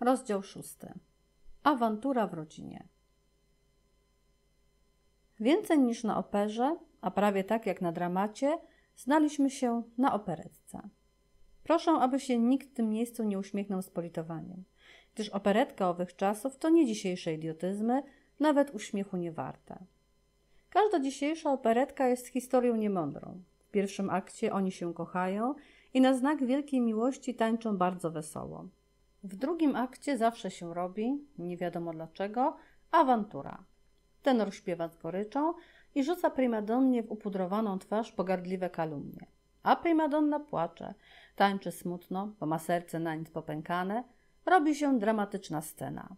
Rozdział szósty. Awantura w rodzinie. Więcej niż na operze, a prawie tak jak na dramacie, znaliśmy się na operetce. Proszę, aby się nikt w tym miejscu nie uśmiechnął z politowaniem, gdyż operetka owych czasów to nie dzisiejsze idiotyzmy, nawet uśmiechu nie warte. Każda dzisiejsza operetka jest historią niemądrą. W pierwszym akcie oni się kochają i na znak wielkiej miłości tańczą bardzo wesoło. W drugim akcie zawsze się robi, nie wiadomo dlaczego, awantura. Tenor śpiewa z goryczą i rzuca primadonnie w upudrowaną twarz pogardliwe kalumnie. A primadonna płacze, tańczy smutno, bo ma serce na nic popękane. Robi się dramatyczna scena.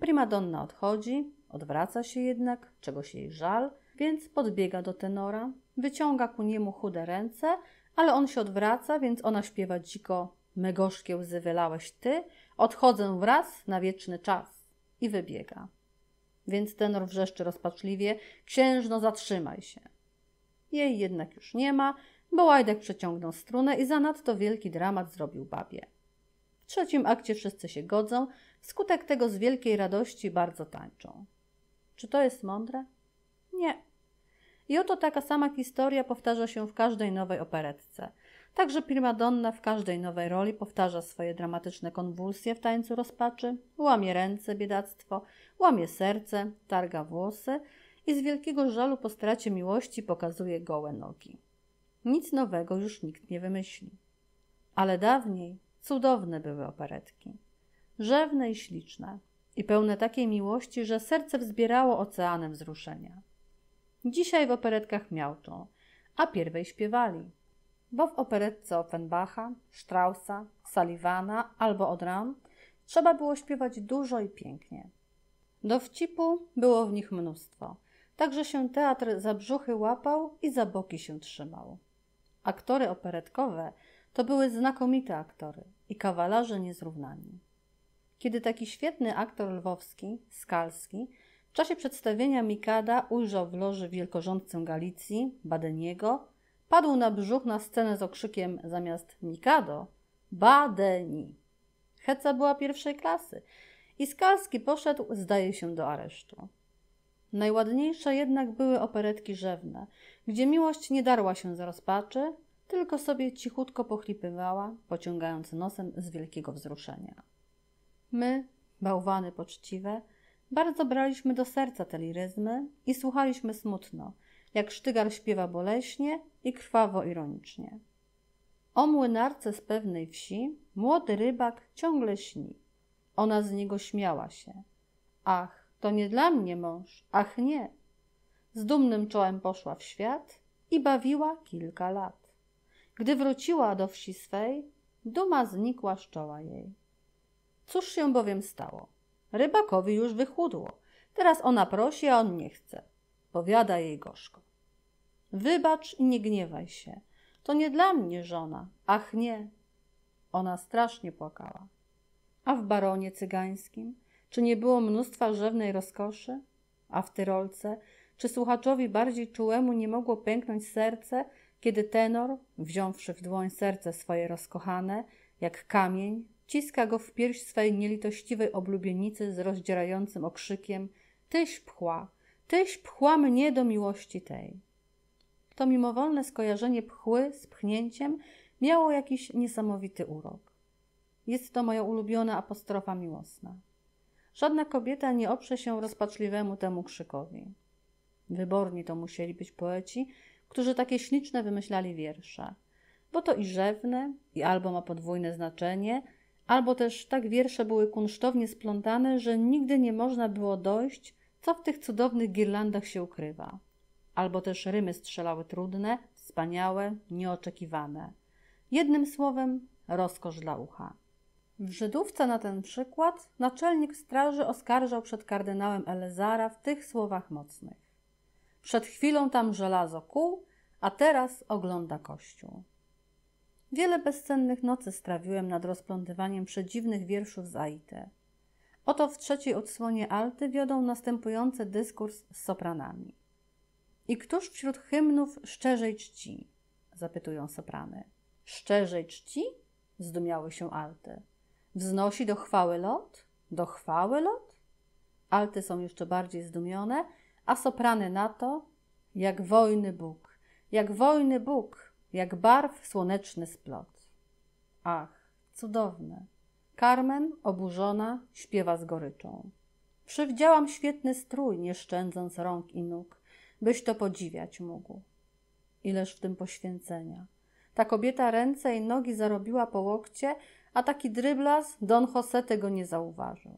Primadonna odchodzi, odwraca się jednak, czegoś jej żal, więc podbiega do tenora, wyciąga ku niemu chude ręce, ale on się odwraca, więc ona śpiewa dziko me gorzkie łzy wylałeś ty, odchodzę wraz na wieczny czas. I wybiega. Więc tenor wrzeszczy rozpaczliwie, księżno zatrzymaj się. Jej jednak już nie ma, bo Łajdek przeciągnął strunę i zanadto wielki dramat zrobił babie. W trzecim akcie wszyscy się godzą, wskutek tego z wielkiej radości bardzo tańczą. Czy to jest mądre? Nie. I oto taka sama historia powtarza się w każdej nowej operetce – Także primadonna w każdej nowej roli powtarza swoje dramatyczne konwulsje w tańcu rozpaczy, łamie ręce biedactwo, łamie serce, targa włosy i z wielkiego żalu po stracie miłości pokazuje gołe nogi. Nic nowego już nikt nie wymyśli. Ale dawniej cudowne były operetki. Rzewne i śliczne. I pełne takiej miłości, że serce wzbierało oceanem wzruszenia. Dzisiaj w operetkach miałczą, a pierwej śpiewali – bo w operetce Offenbacha, Straussa, Sullivana albo Odram trzeba było śpiewać dużo i pięknie. Dowcipu było w nich mnóstwo, także się teatr za brzuchy łapał i za boki się trzymał. Aktory operetkowe to były znakomite aktory i kawalarze niezrównani. Kiedy taki świetny aktor lwowski, Skalski, w czasie przedstawienia Mikada ujrzał w loży wielkorządcę Galicji, Badeniego, padł na brzuch na scenę z okrzykiem zamiast Mikado Badeni. Heca była pierwszej klasy i Skalski poszedł, zdaje się, do aresztu. Najładniejsze jednak były operetki rzewne, gdzie miłość nie darła się z rozpaczy, tylko sobie cichutko pochlipywała, pociągając nosem z wielkiego wzruszenia. My, bałwany poczciwe, bardzo braliśmy do serca te liryzmy i słuchaliśmy smutno – jak sztygar śpiewa boleśnie i krwawo ironicznie. O młynarce z pewnej wsi młody rybak ciągle śni. Ona z niego śmiała się. Ach, to nie dla mnie mąż, ach nie. Z dumnym czołem poszła w świat i bawiła kilka lat. Gdy wróciła do wsi swej, duma znikła z czoła jej. Cóż się bowiem stało? Rybakowi już wychudło. Teraz ona prosi, a on nie chce powiada jej gorzko. Wybacz i nie gniewaj się. To nie dla mnie żona. Ach nie. Ona strasznie płakała. A w baronie cygańskim? Czy nie było mnóstwa rzewnej rozkoszy? A w Tyrolce? Czy słuchaczowi bardziej czułemu nie mogło pęknąć serce, kiedy tenor, wziąwszy w dłoń serce swoje rozkochane, jak kamień, ciska go w pierś swej nielitościwej oblubienicy z rozdzierającym okrzykiem – Tyś pchła, Tyś pchła mnie do miłości tej. To mimowolne skojarzenie pchły z pchnięciem miało jakiś niesamowity urok. Jest to moja ulubiona apostrofa miłosna. Żadna kobieta nie oprze się rozpaczliwemu temu krzykowi. Wyborni to musieli być poeci, którzy takie śliczne wymyślali wiersze, bo to i rzewne, i albo ma podwójne znaczenie, albo też tak wiersze były kunsztownie splątane, że nigdy nie można było dojść, co w tych cudownych girlandach się ukrywa. Albo też rymy strzelały trudne, wspaniałe, nieoczekiwane. Jednym słowem, rozkosz dla ucha. W Żydówce na ten przykład naczelnik straży oskarżał przed kardynałem Elezara w tych słowach mocnych. Przed chwilą tam żelazo kuł, a teraz ogląda kościół. Wiele bezcennych nocy strawiłem nad rozplątywaniem przedziwnych wierszów z Aite. Oto w trzeciej odsłonie alty wiodą następujący dyskurs z sopranami. I któż wśród hymnów szczerzej czci? zapytują soprany. Szczerzej czci? zdumiały się alty. Wznosi do chwały lot? Do chwały lot? Alty są jeszcze bardziej zdumione, a soprany na to jak wojny Bóg, jak wojny Bóg, jak barw słoneczny splot. Ach, cudowne! Carmen, oburzona, śpiewa z goryczą. Przywdziałam świetny strój, nie szczędząc rąk i nóg, byś to podziwiać mógł. Ileż w tym poświęcenia. Ta kobieta ręce i nogi zarobiła po łokcie, a taki dryblas Don Jose tego nie zauważył.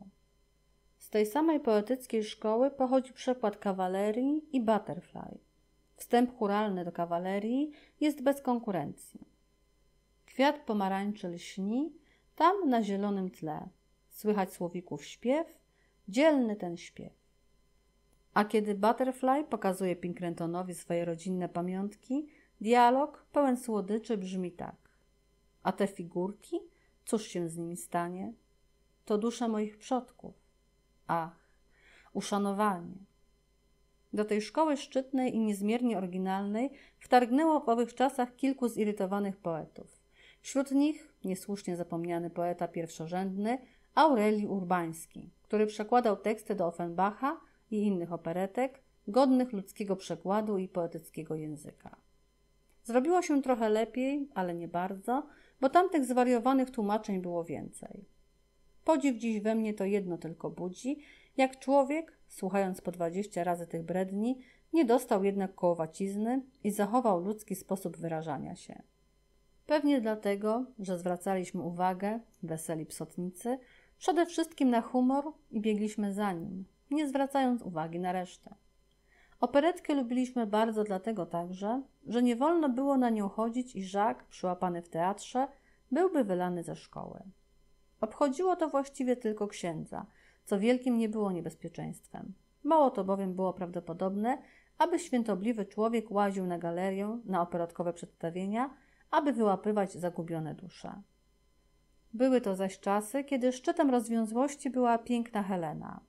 Z tej samej poetyckiej szkoły pochodzi przekład kawalerii i butterfly. Wstęp churalny do kawalerii jest bez konkurencji. Kwiat pomarańczy lśni, tam na zielonym tle słychać słowików śpiew, dzielny ten śpiew. A kiedy Butterfly pokazuje Pinkertonowi swoje rodzinne pamiątki, dialog pełen słodyczy brzmi tak. A te figurki? Cóż się z nimi stanie? To dusze moich przodków. Ach, uszanowanie. Do tej szkoły szczytnej i niezmiernie oryginalnej wtargnęło w owych czasach kilku zirytowanych poetów. Wśród nich niesłusznie zapomniany poeta pierwszorzędny Aureli Urbański, który przekładał teksty do Offenbacha i innych operetek, godnych ludzkiego przekładu i poetyckiego języka. Zrobiło się trochę lepiej, ale nie bardzo, bo tamtych zwariowanych tłumaczeń było więcej. Podziw dziś we mnie to jedno tylko budzi, jak człowiek, słuchając po dwadzieścia razy tych bredni, nie dostał jednak kołowacizny i zachował ludzki sposób wyrażania się. Pewnie dlatego, że zwracaliśmy uwagę, weseli psotnicy, przede wszystkim na humor i biegliśmy za nim, nie zwracając uwagi na resztę. Operetkę lubiliśmy bardzo dlatego także, że nie wolno było na nią chodzić i Żak, przyłapany w teatrze, byłby wylany ze szkoły. Obchodziło to właściwie tylko księdza, co wielkim nie było niebezpieczeństwem. Mało to bowiem było prawdopodobne, aby świętobliwy człowiek łaził na galerię, na operatkowe przedstawienia – aby wyłapywać zagubione dusze. Były to zaś czasy, kiedy szczytem rozwiązłości była piękna Helena.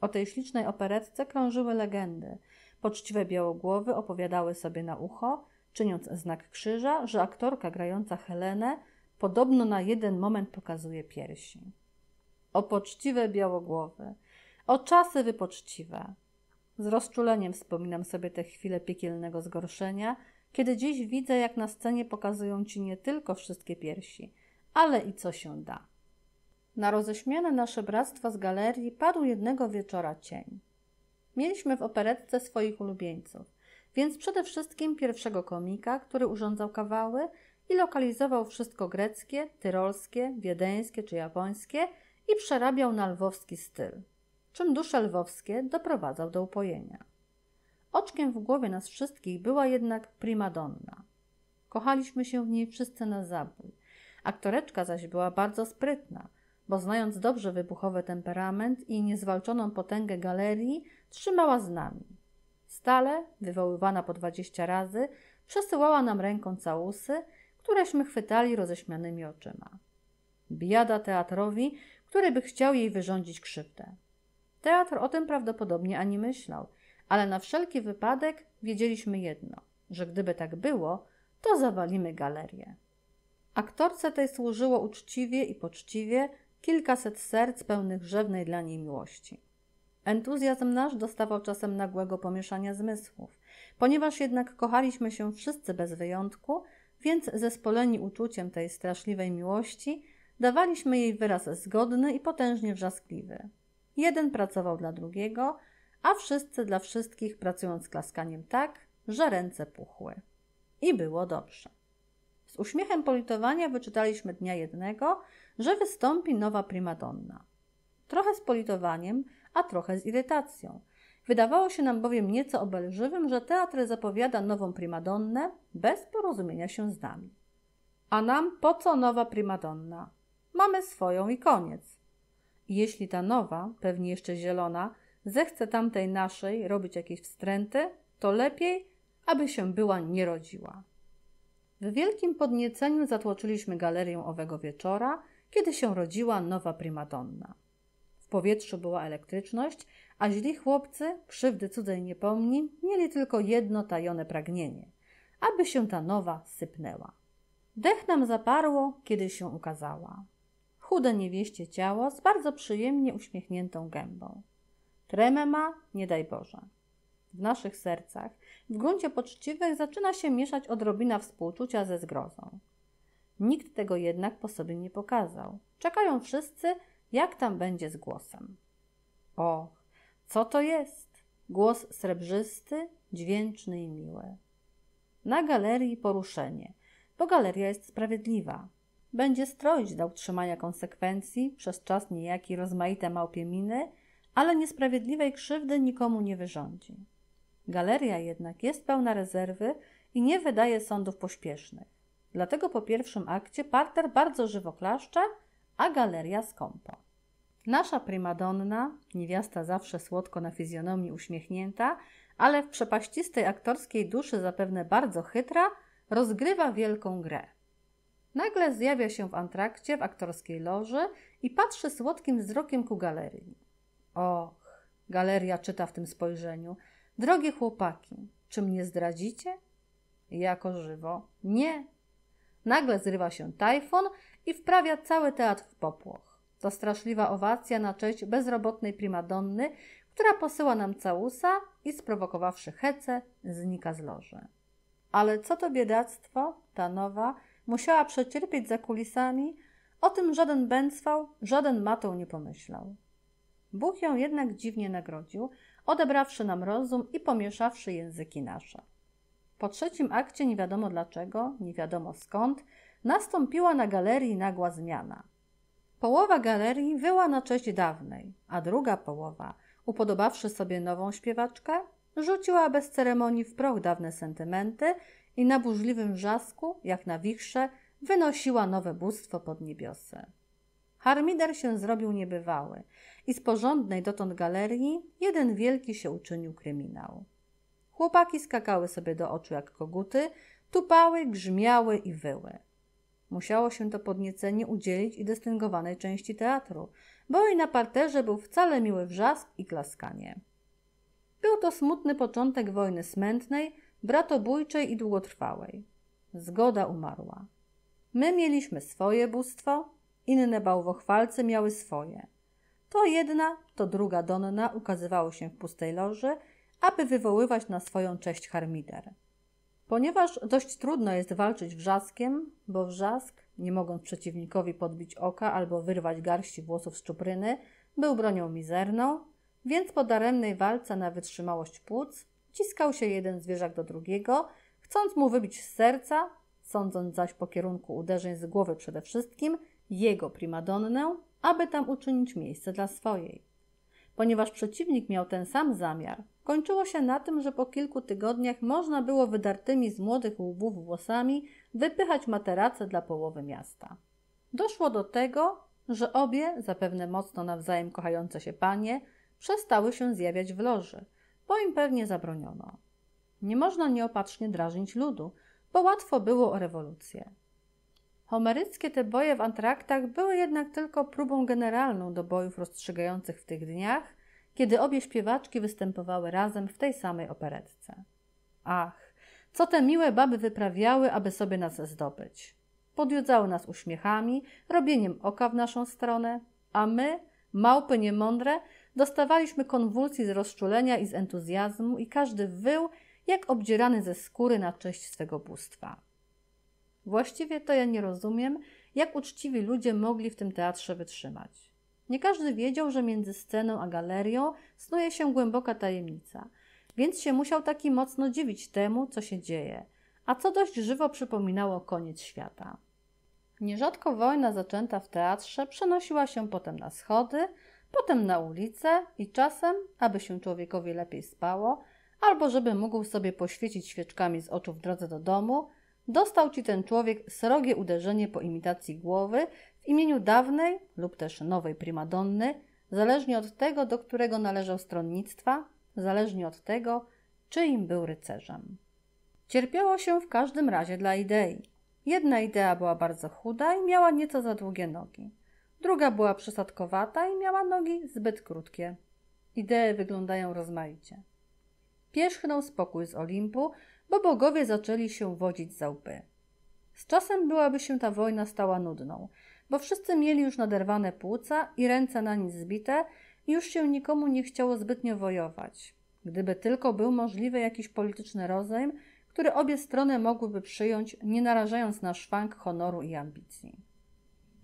O tej ślicznej operetce krążyły legendy. Poczciwe białogłowy opowiadały sobie na ucho, czyniąc znak krzyża, że aktorka grająca Helenę podobno na jeden moment pokazuje piersi. O poczciwe białogłowy, o czasy wypoczciwe. Z rozczuleniem wspominam sobie te chwile piekielnego zgorszenia – kiedy dziś widzę, jak na scenie pokazują ci nie tylko wszystkie piersi, ale i co się da. Na roześmiane nasze bractwa z galerii padł jednego wieczora cień. Mieliśmy w operetce swoich ulubieńców, więc przede wszystkim pierwszego komika, który urządzał kawały i lokalizował wszystko greckie, tyrolskie, wiedeńskie czy japońskie i przerabiał na lwowski styl, czym dusze lwowskie doprowadzał do upojenia. Oczkiem w głowie nas wszystkich była jednak primadonna. Kochaliśmy się w niej wszyscy na zabój. Aktoreczka zaś była bardzo sprytna, bo znając dobrze wybuchowy temperament i niezwalczoną potęgę galerii, trzymała z nami. Stale, wywoływana po dwadzieścia razy, przesyłała nam ręką całusy, któreśmy chwytali roześmianymi oczyma. Biada teatrowi, który by chciał jej wyrządzić krzywdę. Teatr o tym prawdopodobnie ani myślał – ale na wszelki wypadek wiedzieliśmy jedno, że gdyby tak było, to zawalimy galerię. Aktorce tej służyło uczciwie i poczciwie kilkaset serc pełnych rzewnej dla niej miłości. Entuzjazm nasz dostawał czasem nagłego pomieszania zmysłów. Ponieważ jednak kochaliśmy się wszyscy bez wyjątku, więc zespoleni uczuciem tej straszliwej miłości, dawaliśmy jej wyraz zgodny i potężnie wrzaskliwy. Jeden pracował dla drugiego – a wszyscy dla wszystkich pracując klaskaniem tak, że ręce puchły. I było dobrze. Z uśmiechem politowania wyczytaliśmy dnia jednego, że wystąpi nowa primadonna. Trochę z politowaniem, a trochę z irytacją. Wydawało się nam bowiem nieco obelżywym, że teatr zapowiada nową primadonnę bez porozumienia się z nami. A nam po co nowa primadonna? Mamy swoją i koniec. jeśli ta nowa, pewnie jeszcze zielona, zechce tamtej naszej robić jakieś wstręty, to lepiej, aby się była nie rodziła. W wielkim podnieceniu zatłoczyliśmy galerię owego wieczora, kiedy się rodziła nowa primadonna. W powietrzu była elektryczność, a źli chłopcy, krzywdy cudzej niepomni, mieli tylko jedno tajone pragnienie – aby się ta nowa sypnęła. Dech nam zaparło, kiedy się ukazała. Chude niewieście ciało z bardzo przyjemnie uśmiechniętą gębą. Tremema, nie daj Boże. W naszych sercach, w gruncie poczciwych, zaczyna się mieszać odrobina współczucia ze zgrozą. Nikt tego jednak po sobie nie pokazał. Czekają wszyscy, jak tam będzie z głosem. O, co to jest? Głos srebrzysty, dźwięczny i miły. Na galerii poruszenie, bo galeria jest sprawiedliwa. Będzie stroić dla utrzymania konsekwencji przez czas niejaki rozmaite małpie miny – ale niesprawiedliwej krzywdy nikomu nie wyrządzi. Galeria jednak jest pełna rezerwy i nie wydaje sądów pośpiesznych. Dlatego po pierwszym akcie parter bardzo żywo klaszcze, a galeria skąpo. Nasza primadonna, niewiasta zawsze słodko na fizjonomii uśmiechnięta, ale w przepaścistej aktorskiej duszy zapewne bardzo chytra, rozgrywa wielką grę. Nagle zjawia się w antrakcie w aktorskiej loży i patrzy słodkim wzrokiem ku galerii. Och, galeria czyta w tym spojrzeniu. Drogie chłopaki, czy mnie zdradzicie? Jako żywo. Nie. Nagle zrywa się tajfon i wprawia cały teatr w popłoch. To straszliwa owacja na cześć bezrobotnej primadonny, która posyła nam całusa i sprowokowawszy hece, znika z loży. Ale co to biedactwo, ta nowa, musiała przecierpieć za kulisami, o tym żaden bęcwał, żaden matą nie pomyślał. Bóg ją jednak dziwnie nagrodził, odebrawszy nam rozum i pomieszawszy języki nasze. Po trzecim akcie nie wiadomo dlaczego, nie wiadomo skąd, nastąpiła na galerii nagła zmiana. Połowa galerii wyła na cześć dawnej, a druga połowa, upodobawszy sobie nową śpiewaczkę, rzuciła bez ceremonii w proch dawne sentymenty i na burzliwym wrzasku, jak na wichrze, wynosiła nowe bóstwo pod niebiosy. Harmider się zrobił niebywały i z porządnej dotąd galerii jeden wielki się uczynił kryminał. Chłopaki skakały sobie do oczu jak koguty, tupały, grzmiały i wyły. Musiało się to podniecenie udzielić i dystyngowanej części teatru, bo i na parterze był wcale miły wrzask i klaskanie. Był to smutny początek wojny smętnej, bratobójczej i długotrwałej. Zgoda umarła. My mieliśmy swoje bóstwo, inne bałwochwalce miały swoje. To jedna, to druga donna ukazywały się w pustej loży, aby wywoływać na swoją cześć harmider. Ponieważ dość trudno jest walczyć wrzaskiem, bo wrzask, nie mogąc przeciwnikowi podbić oka albo wyrwać garści włosów z czupryny, był bronią mizerną, więc po daremnej walce na wytrzymałość płuc ciskał się jeden zwierzak do drugiego, chcąc mu wybić z serca, sądząc zaś po kierunku uderzeń z głowy przede wszystkim – jego primadonnę, aby tam uczynić miejsce dla swojej. Ponieważ przeciwnik miał ten sam zamiar, kończyło się na tym, że po kilku tygodniach można było wydartymi z młodych łbów włosami wypychać materace dla połowy miasta. Doszło do tego, że obie, zapewne mocno nawzajem kochające się panie, przestały się zjawiać w loży, bo im pewnie zabroniono. Nie można nieopatrznie drażnić ludu, bo łatwo było o rewolucję. Homeryckie te boje w antraktach były jednak tylko próbą generalną do bojów rozstrzygających w tych dniach, kiedy obie śpiewaczki występowały razem w tej samej operetce. Ach, co te miłe baby wyprawiały, aby sobie nas zdobyć. Podjudzały nas uśmiechami, robieniem oka w naszą stronę, a my, małpy niemądre, dostawaliśmy konwulsji z rozczulenia i z entuzjazmu i każdy wył, jak obdzierany ze skóry na cześć swego bóstwa. Właściwie to ja nie rozumiem, jak uczciwi ludzie mogli w tym teatrze wytrzymać. Nie każdy wiedział, że między sceną a galerią snuje się głęboka tajemnica, więc się musiał taki mocno dziwić temu, co się dzieje, a co dość żywo przypominało koniec świata. Nierzadko wojna zaczęta w teatrze przenosiła się potem na schody, potem na ulicę i czasem, aby się człowiekowi lepiej spało, albo żeby mógł sobie poświecić świeczkami z oczu w drodze do domu, dostał ci ten człowiek srogie uderzenie po imitacji głowy w imieniu dawnej lub też nowej primadonny, zależnie od tego, do którego należał stronnictwa, zależnie od tego, czyim był rycerzem. Cierpiało się w każdym razie dla idei. Jedna idea była bardzo chuda i miała nieco za długie nogi. Druga była przesadkowata i miała nogi zbyt krótkie. Idee wyglądają rozmaicie. Pierzchnął spokój z Olimpu, bo bogowie zaczęli się wodzić za łby. Z czasem byłaby się ta wojna stała nudną, bo wszyscy mieli już naderwane płuca i ręce na nic zbite i już się nikomu nie chciało zbytnio wojować. Gdyby tylko był możliwy jakiś polityczny rozejm, który obie strony mogłyby przyjąć, nie narażając na szwank honoru i ambicji.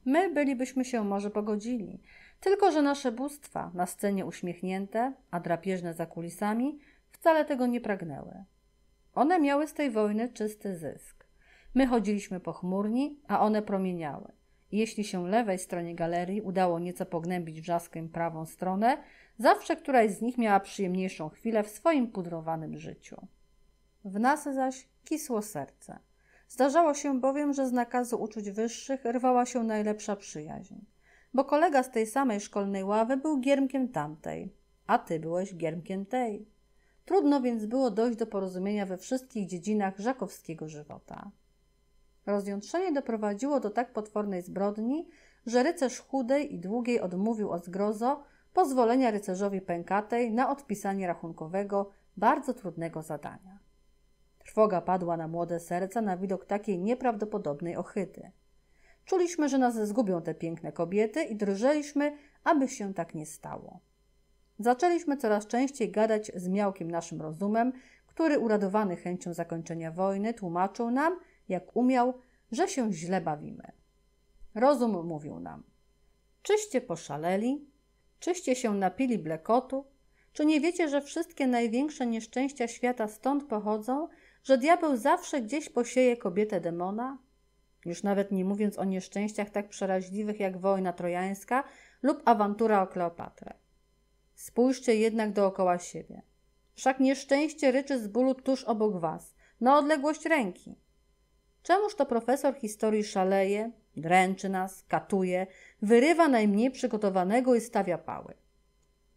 My bylibyśmy się może pogodzili, tylko że nasze bóstwa, na scenie uśmiechnięte, a drapieżne za kulisami, wcale tego nie pragnęły. One miały z tej wojny czysty zysk. My chodziliśmy pochmurni, a one promieniały. Jeśli się lewej stronie galerii udało nieco pognębić wrzaskiem prawą stronę, zawsze któraś z nich miała przyjemniejszą chwilę w swoim pudrowanym życiu. W nas zaś kisło serce. Zdarzało się bowiem, że z nakazu uczuć wyższych rwała się najlepsza przyjaźń, bo kolega z tej samej szkolnej ławy był giermkiem tamtej, a ty byłeś giermkiem tej. Trudno więc było dojść do porozumienia we wszystkich dziedzinach żakowskiego żywota. Rozjątrzenie doprowadziło do tak potwornej zbrodni, że rycerz chudej i długiej odmówił o zgrozo pozwolenia rycerzowi pękatej na odpisanie rachunkowego bardzo trudnego zadania. Trwoga padła na młode serca na widok takiej nieprawdopodobnej ochyty. Czuliśmy, że nas zgubią te piękne kobiety i drżeliśmy, aby się tak nie stało. Zaczęliśmy coraz częściej gadać z miałkim naszym rozumem, który uradowany chęcią zakończenia wojny tłumaczył nam, jak umiał, że się źle bawimy. Rozum mówił nam: Czyście poszaleli? Czyście się napili blekotu? Czy nie wiecie, że wszystkie największe nieszczęścia świata stąd pochodzą, że diabeł zawsze gdzieś posieje kobietę demona? Już nawet nie mówiąc o nieszczęściach tak przeraźliwych jak wojna trojańska lub awantura o Kleopatrę. Spójrzcie jednak dookoła siebie. Wszak nieszczęście ryczy z bólu tuż obok was, na odległość ręki. Czemuż to profesor historii szaleje, dręczy nas, katuje, wyrywa najmniej przygotowanego i stawia pały?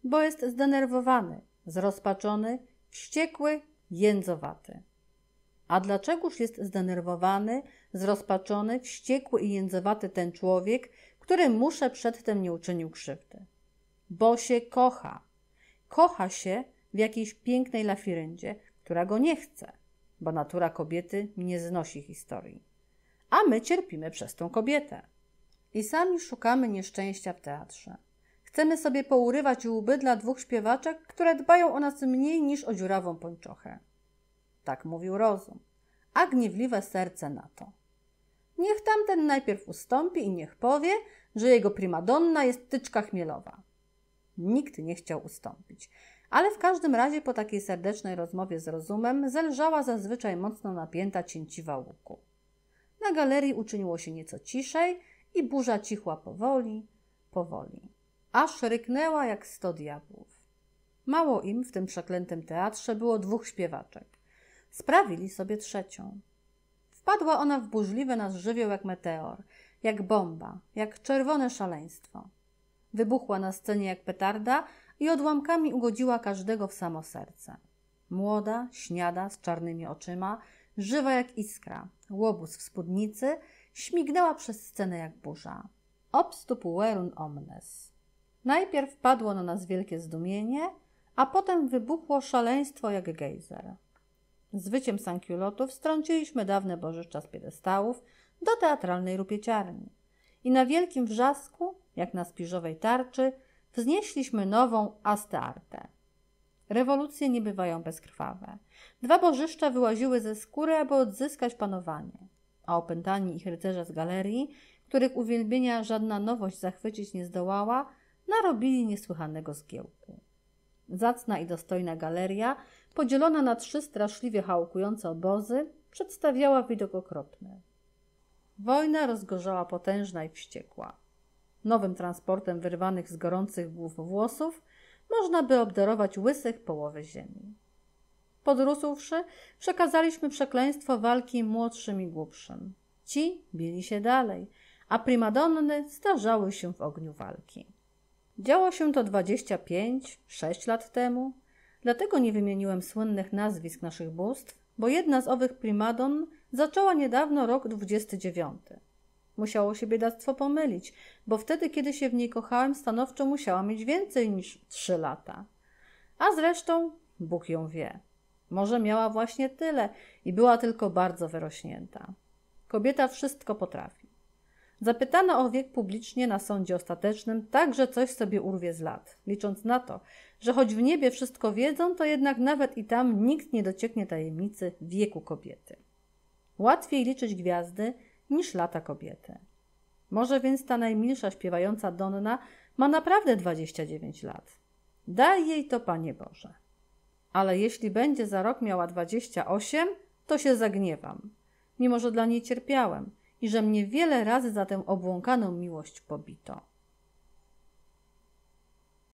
Bo jest zdenerwowany, zrozpaczony, wściekły, jędzowaty. A dlaczegoż jest zdenerwowany, zrozpaczony, wściekły i jędzowaty ten człowiek, który muszę przedtem nie uczynił krzywdy? bo się kocha. Kocha się w jakiejś pięknej lafiryndzie, która go nie chce, bo natura kobiety nie znosi historii. A my cierpimy przez tą kobietę. I sami szukamy nieszczęścia w teatrze. Chcemy sobie pourywać łby dla dwóch śpiewaczek, które dbają o nas mniej niż o dziurawą pończochę. Tak mówił rozum, a gniewliwe serce na to. Niech tamten najpierw ustąpi i niech powie, że jego primadonna jest tyczka chmielowa. Nikt nie chciał ustąpić. Ale w każdym razie po takiej serdecznej rozmowie z rozumem zelżała zazwyczaj mocno napięta cięciwa łuku. Na galerii uczyniło się nieco ciszej i burza cichła powoli, powoli. Aż ryknęła jak sto diabłów. Mało im w tym przeklętym teatrze było dwóch śpiewaczek. Sprawili sobie trzecią. Wpadła ona w burzliwy nasz żywioł jak meteor, jak bomba, jak czerwone szaleństwo. Wybuchła na scenie jak petarda i odłamkami ugodziła każdego w samo serce. Młoda, śniada, z czarnymi oczyma, żywa jak iskra, łobuz w spódnicy, śmignęła przez scenę jak burza. Obstupuerun omnes. Najpierw padło na nas wielkie zdumienie, a potem wybuchło szaleństwo jak gejzer. Z wyciem sankiulotów strąciliśmy dawne bożyszcza z piedestałów do teatralnej rupieciarni. I na wielkim wrzasku jak na spiżowej tarczy, wznieśliśmy nową Astartę. Rewolucje nie bywają bezkrwawe. Dwa bożyszcza wyłaziły ze skóry, aby odzyskać panowanie, a opętani ich rycerze z galerii, których uwielbienia żadna nowość zachwycić nie zdołała, narobili niesłychanego zgiełku. Zacna i dostojna galeria, podzielona na trzy straszliwie hałkujące obozy, przedstawiała widok okropny. Wojna rozgorzała potężna i wściekła. Nowym transportem wyrwanych z gorących głów włosów można by obdarować łysych połowy ziemi. Podrósłszy, przekazaliśmy przekleństwo walki młodszym i głupszym. Ci bili się dalej, a primadonny starzały się w ogniu walki. Działo się to 25-6 lat temu, dlatego nie wymieniłem słynnych nazwisk naszych bóstw, bo jedna z owych primadon zaczęła niedawno rok 29. Musiało się biedactwo pomylić, bo wtedy, kiedy się w niej kochałem, stanowczo musiała mieć więcej niż trzy lata. A zresztą Bóg ją wie. Może miała właśnie tyle i była tylko bardzo wyrośnięta. Kobieta wszystko potrafi. Zapytana o wiek publicznie na sądzie ostatecznym, także coś sobie urwie z lat, licząc na to, że choć w niebie wszystko wiedzą, to jednak nawet i tam nikt nie docieknie tajemnicy wieku kobiety. Łatwiej liczyć gwiazdy niż lata kobiety. Może więc ta najmilsza śpiewająca Donna ma naprawdę 29 lat. Daj jej to, Panie Boże. Ale jeśli będzie za rok miała 28, to się zagniewam, mimo że dla niej cierpiałem i że mnie wiele razy za tę obłąkaną miłość pobito.